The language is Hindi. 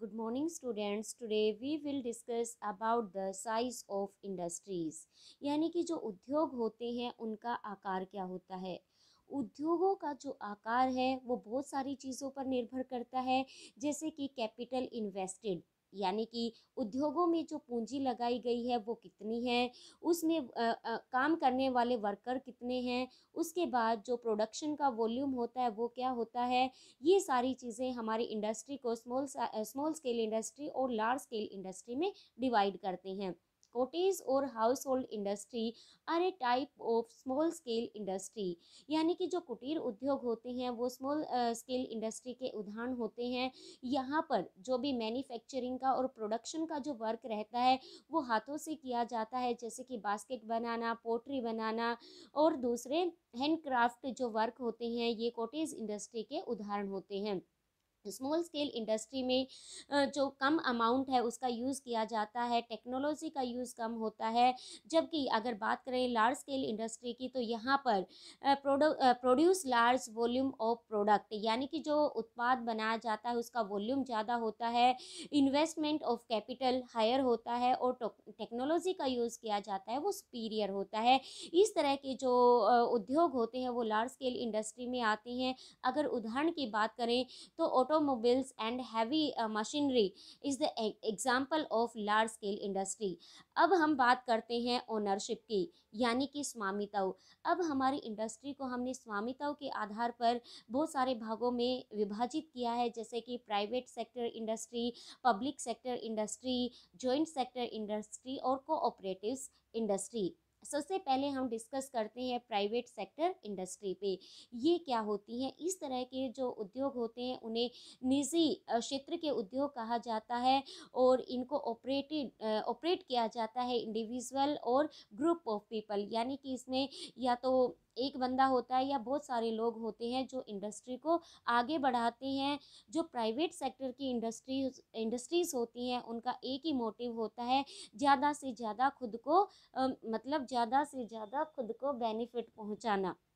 good morning students today we will discuss about the size of industries यानी कि जो उद्योग होते हैं उनका आकार क्या होता है उद्योगों का जो आकार है वो बहुत सारी चीज़ों पर निर्भर करता है जैसे कि कैपिटल इन्वेस्टेड यानी कि उद्योगों में जो पूंजी लगाई गई है वो कितनी है उसमें काम करने वाले वर्कर कितने हैं उसके बाद जो प्रोडक्शन का वॉल्यूम होता है वो क्या होता है ये सारी चीज़ें हमारी इंडस्ट्री को स्मॉल स्मॉल स्केल इंडस्ट्री और लार्ज स्केल इंडस्ट्री में डिवाइड करते हैं कोटेज और household industry are a type of small scale industry यानी कि जो कुटीर उद्योग होते हैं वो स्मॉल स्केल इंडस्ट्री के उदाहरण होते हैं यहाँ पर जो भी मैन्युफैक्चरिंग का और प्रोडक्शन का जो वर्क रहता है वो हाथों से किया जाता है जैसे कि बास्केट बनाना पोट्री बनाना और दूसरे हैंडक्राफ्ट जो वर्क होते हैं ये कोटेज इंडस्ट्री के उदाहरण होते हैं स्मॉल स्केल इंडस्ट्री में जो कम अमाउंट है उसका यूज़ किया जाता है टेक्नोलॉजी का यूज़ कम होता है जबकि अगर बात करें लार्ज स्केल इंडस्ट्री की तो यहाँ पर produce large volume of product यानी कि जो उत्पाद बनाया जाता है उसका वॉल्यूम ज़्यादा होता है इन्वेस्टमेंट ऑफ कैपिटल हायर होता है और टेक्नोलॉजी का यूज़ किया जाता है वो सुपीरियर होता है इस तरह के जो उद्योग होते हैं वो लार्ज स्केल इंडस्ट्री में आते हैं अगर उदाहरण की बात करें तो automobiles and heavy machinery is the example of large scale industry अब हम बात करते हैं ओनरशिप की यानी कि स्वामिताओं अब हमारी इंडस्ट्री को हमने स्वामिताओं के आधार पर बहुत सारे भागों में विभाजित किया है जैसे कि private sector industry public sector industry joint sector industry और कोऑपरेटिव्स इंडस्ट्री सबसे पहले हम डिस्कस करते हैं प्राइवेट सेक्टर इंडस्ट्री पे ये क्या होती है इस तरह के जो उद्योग होते हैं उन्हें निजी क्षेत्र के उद्योग कहा जाता है और इनको ऑपरेटेड ऑपरेट किया जाता है इंडिविजुअल और ग्रुप ऑफ पीपल यानी कि इसमें या तो एक बंदा होता है या बहुत सारे लोग होते हैं जो इंडस्ट्री को आगे बढ़ाते हैं जो प्राइवेट सेक्टर की इंडस्ट्री इंडस्ट्रीज़ होती हैं उनका एक ही मोटिव होता है ज़्यादा से ज़्यादा खुद को मतलब ज़्यादा से ज़्यादा खुद को बेनिफिट पहुँचाना